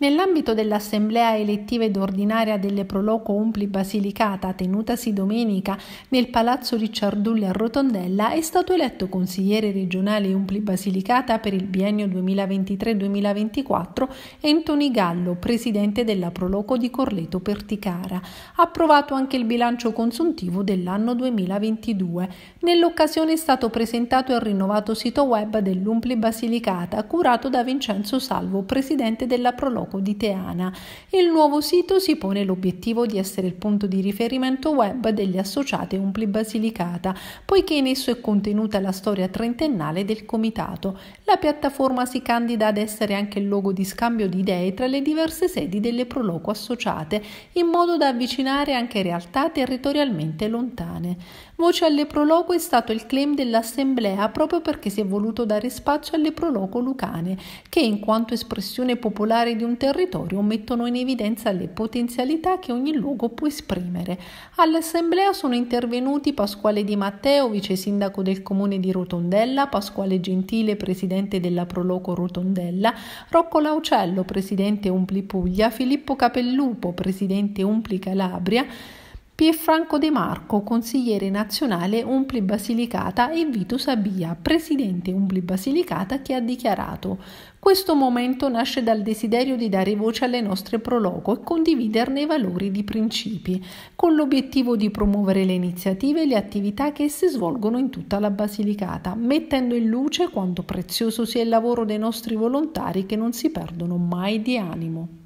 Nell'ambito dell'assemblea elettiva ed ordinaria delle Proloco Umpli Basilicata, tenutasi domenica nel Palazzo Ricciardulli a Rotondella, è stato eletto consigliere regionale Umpli Basilicata per il biennio 2023-2024 Anthony Gallo, presidente della Proloco di Corleto Perticara. Approvato anche il bilancio consuntivo dell'anno 2022. Nell'occasione è stato presentato il rinnovato sito web dell'Umpli Basilicata, curato da Vincenzo Salvo, presidente della Proloco capoluogo di Teana. Il nuovo sito si pone l'obiettivo di essere il punto di riferimento web degli associati Umpli Basilicata, poiché in esso è contenuta la storia trentennale del comitato. La piattaforma si candida ad essere anche il luogo di scambio di idee tra le diverse sedi delle Proloco associate, in modo da avvicinare anche realtà territorialmente lontane. Voce alle Proloco è stato il claim dell'Assemblea proprio perché si è voluto dare spazio alle Proloco lucane, che in quanto espressione popolare di un territorio mettono in evidenza le potenzialità che ogni luogo può esprimere. All'assemblea sono intervenuti Pasquale Di Matteo, vice sindaco del comune di Rotondella, Pasquale Gentile, presidente della Proloco Rotondella, Rocco Laucello, presidente Umpli Puglia, Filippo Capellupo, presidente Umpli Calabria, Pierfranco De Marco, consigliere nazionale Umpli Basilicata e Vito Sabia, presidente Umpli Basilicata che ha dichiarato questo momento nasce dal desiderio di dare voce alle nostre prologo e condividerne i valori di principi, con l'obiettivo di promuovere le iniziative e le attività che esse svolgono in tutta la Basilicata, mettendo in luce quanto prezioso sia il lavoro dei nostri volontari che non si perdono mai di animo.